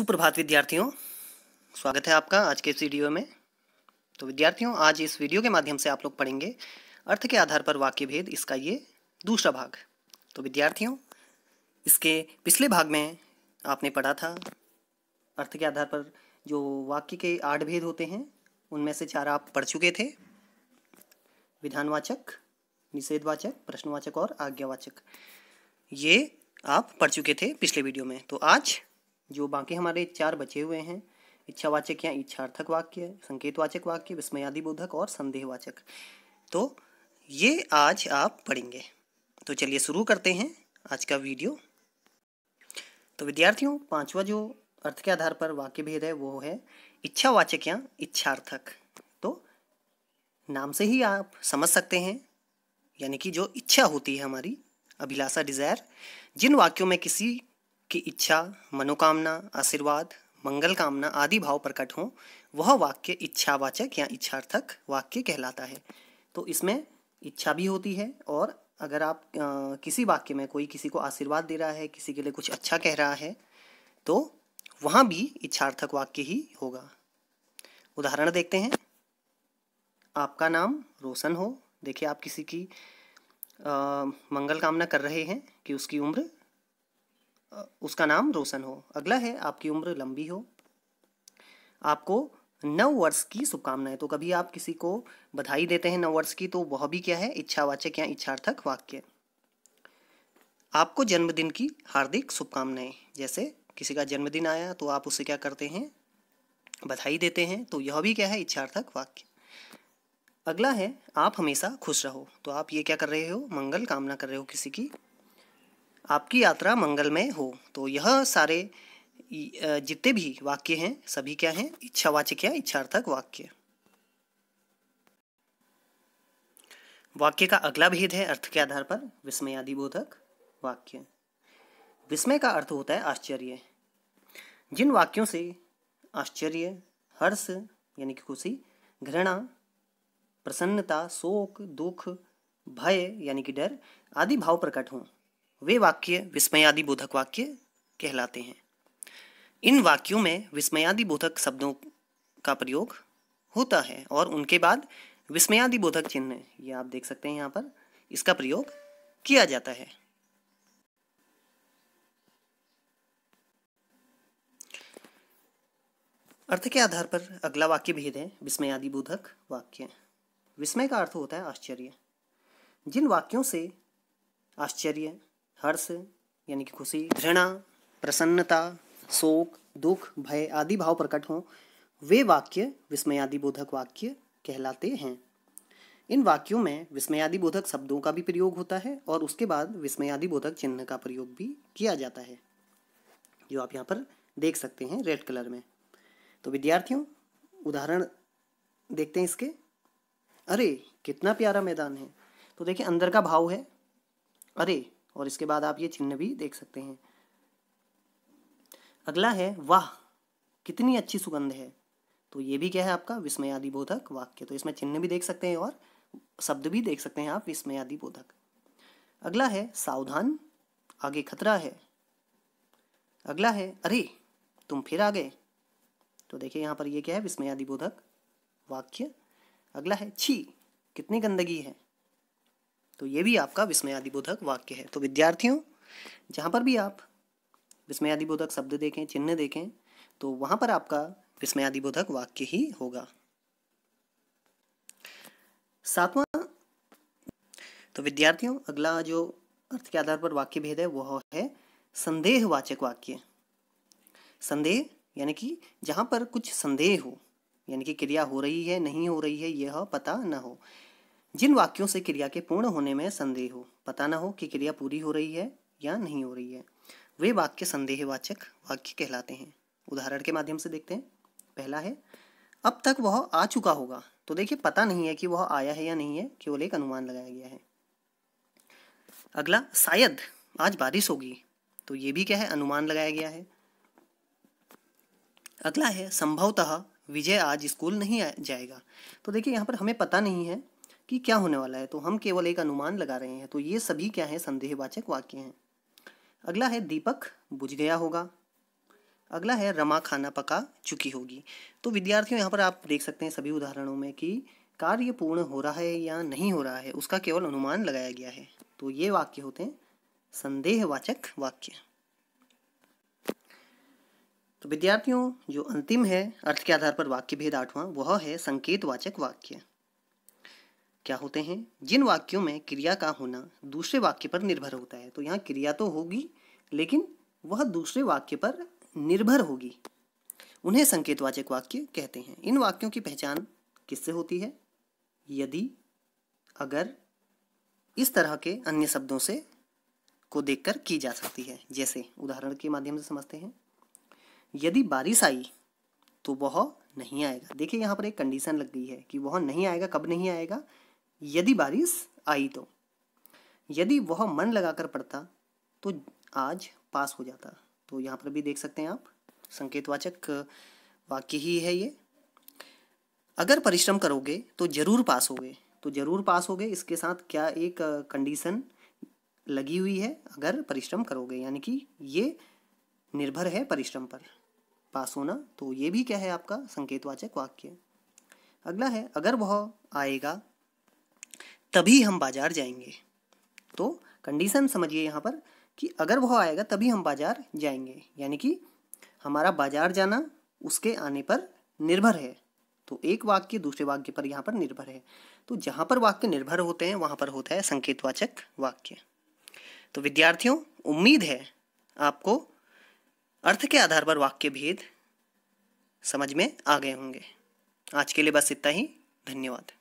सुप्रभात विद्यार्थियों स्वागत है आपका आज के इस वीडियो में तो विद्यार्थियों आज इस वीडियो के माध्यम से आप लोग पढ़ेंगे अर्थ के आधार पर वाक्य भेद इसका ये दूसरा भाग तो विद्यार्थियों इसके पिछले भाग में आपने पढ़ा था अर्थ के आधार पर जो वाक्य के आठ भेद होते हैं उनमें से चार आप पढ़ चुके थे विधानवाचक निषेधवाचक प्रश्नवाचक और आज्ञावाचक ये आप पढ़ चुके थे पिछले वीडियो में तो आज जो बाकी हमारे चार बचे हुए हैं इच्छावाचक या इच्छार्थक वाक्य संकेतवाचक वाक्य विस्मयादि बोधक और संदेहवाचक तो ये आज आप पढ़ेंगे तो चलिए शुरू करते हैं आज का वीडियो तो विद्यार्थियों पांचवा जो अर्थ के आधार पर वाक्य भेद है वो है इच्छावाचक या इच्छार्थक तो नाम से ही आप समझ सकते हैं यानी कि जो इच्छा होती है हमारी अभिलाषा डिज़ायर जिन वाक्यों में किसी की इच्छा मनोकामना आशीर्वाद मंगल कामना आदि भाव प्रकट हों वह वाक्य इच्छावाचक या इच्छार्थक वाक्य कहलाता है तो इसमें इच्छा भी होती है और अगर आप आ, किसी वाक्य में कोई किसी को आशीर्वाद दे रहा है किसी के लिए कुछ अच्छा कह रहा है तो वहाँ भी इच्छार्थक वाक्य ही होगा उदाहरण देखते हैं आपका नाम रोशन हो देखिए आप किसी की आ, मंगल कामना कर रहे हैं कि उसकी उम्र उसका नाम रोशन हो अगला है आपकी उम्र लंबी हो आपको नव वर्ष की शुभकामनाएं तो कभी आप किसी को बधाई देते हैं नव वर्ष की तो वह भी क्या है इच्छावाचक या इच्छार्थक वाक्य आपको जन्मदिन की हार्दिक शुभकामनाएं जैसे किसी का जन्मदिन आया तो आप उसे क्या करते हैं बधाई देते हैं तो यह भी क्या है इच्छार्थक वाक्य अगला है आप हमेशा खुश रहो तो आप ये क्या कर रहे हो मंगल कामना कर रहे हो किसी की आपकी यात्रा मंगलमय हो तो यह सारे जितने भी वाक्य हैं सभी क्या हैं इच्छावाचक या इच्छार्थक वाक्य वाक्य का अगला भेद है अर्थ के आधार पर विस्मय बोधक वाक्य विस्मय का अर्थ होता है आश्चर्य जिन वाक्यों से आश्चर्य हर्ष यानी कि खुशी घृणा प्रसन्नता शोक दुख भय यानी कि डर आदि भाव प्रकट हों वे वाक्य विस्मयादि बोधक वाक्य कहलाते हैं इन वाक्यों में विस्मयादि बोधक शब्दों का प्रयोग होता है और उनके बाद विस्मयादि बोधक चिन्ह ये आप देख सकते हैं यहाँ पर इसका प्रयोग किया जाता है अर्थ के आधार पर अगला वाक्य भेद है विस्मयादि बोधक वाक्य विस्मय का अर्थ होता है आश्चर्य जिन वाक्यों से आश्चर्य हर्ष यानी कि खुशी घृणा प्रसन्नता शोक दुख भय आदि भाव प्रकट हों वे वाक्य विस्मयादि बोधक वाक्य कहलाते हैं इन वाक्यों में विस्मयादि बोधक शब्दों का भी प्रयोग होता है और उसके बाद विस्मयादि बोधक चिन्ह का प्रयोग भी किया जाता है जो आप यहाँ पर देख सकते हैं रेड कलर में तो विद्यार्थियों उदाहरण देखते हैं इसके अरे कितना प्यारा मैदान है तो देखिए अंदर का भाव है अरे और इसके बाद आप ये चिन्ह भी देख सकते हैं अगला है वाह कितनी अच्छी सुगंध है तो ये भी क्या है आपका विस्मयादि बोधक वाक्य तो इसमें चिन्ह भी देख सकते हैं और शब्द भी देख सकते हैं आप विस्मयादि बोधक अगला है सावधान आगे खतरा है अगला है अरे तुम फिर आ गए तो देखिए यहाँ पर ये क्या है विस्मयादि बोधक वाक्य अगला है छी कितनी गंदगी है तो ये भी आपका विस्मयादिबोधक वाक्य है तो विद्यार्थियों जहाँ पर भी आप विस्मयादिबोधक शब्द देखें चिन्ह देखें तो वहाँ पर आपका विस्मयादिबोधक वाक्य ही होगा सातवां तो विद्यार्थियों अगला जो अर्थ के आधार पर वाक्य भेद है वह है संदेहवाचक वाक्य संदेह यानी कि जहाँ पर कुछ संदेह हो यानी कि क्रिया हो रही है नहीं हो रही है यह पता न हो जिन वाक्यों से क्रिया के पूर्ण होने में संदेह हो पता ना हो कि क्रिया पूरी हो रही है या नहीं हो रही है वे वाक्य संदेहवाचक वाक्य कहलाते हैं उदाहरण के माध्यम से देखते हैं पहला है अब तक वह आ चुका होगा तो देखिए पता नहीं है कि वह आया है या नहीं है केवल एक अनुमान लगाया गया है अगला शायद आज बारिश होगी तो ये भी क्या है अनुमान लगाया गया है अगला है संभवतः विजय आज स्कूल नहीं जाएगा तो देखिए यहाँ पर हमें पता नहीं है कि क्या होने वाला है तो हम केवल एक अनुमान लगा रहे हैं तो ये सभी क्या है संदेहवाचक वाक्य हैं अगला है दीपक बुझ गया होगा अगला है रमा खाना पका चुकी होगी तो विद्यार्थियों यहाँ पर आप देख सकते हैं सभी उदाहरणों में कि कार्य पूर्ण हो रहा है या नहीं हो रहा है उसका केवल अनुमान लगाया गया है तो ये वाक्य होते हैं संदेहवाचक वाक्य तो विद्यार्थियों जो अंतिम है अर्थ के आधार पर वाक्य भेद आठवां वह है संकेतवाचक वाक्य क्या होते हैं जिन वाक्यों में क्रिया का होना दूसरे वाक्य पर निर्भर होता है तो यहाँ क्रिया तो होगी लेकिन वह दूसरे वाक्य पर निर्भर होगी उन्हें संकेतवाचक वाक्य कहते हैं इन वाक्यों की पहचान किससे होती है यदि अगर इस तरह के अन्य शब्दों से को देखकर की जा सकती है जैसे उदाहरण के माध्यम से समझते हैं यदि बारिश आई तो वह नहीं आएगा देखिए यहाँ पर एक कंडीशन लग गई है कि वह नहीं आएगा कब नहीं आएगा यदि बारिश आई तो यदि वह मन लगाकर पढ़ता तो आज पास हो जाता तो यहाँ पर भी देख सकते हैं आप संकेतवाचक वाक्य ही है ये अगर परिश्रम करोगे तो जरूर पास होगे तो जरूर पास होगे इसके साथ क्या एक कंडीशन लगी हुई है अगर परिश्रम करोगे यानी कि ये निर्भर है परिश्रम पर पास होना तो ये भी क्या है आपका संकेतवाचक वाक्य अगला है अगर वह आएगा तभी हम बाजार जाएंगे तो कंडीशन समझिए यहाँ पर कि अगर वह आएगा तभी हम बाजार जाएंगे यानी कि हमारा बाजार जाना उसके आने पर निर्भर है तो एक वाक्य दूसरे वाक्य पर यहाँ पर निर्भर है तो जहाँ पर वाक्य निर्भर होते हैं वहाँ पर होता है संकेतवाचक वाक्य तो विद्यार्थियों उम्मीद है आपको अर्थ के आधार पर वाक्य भेद समझ में आ गए होंगे आज के लिए बस इतना ही धन्यवाद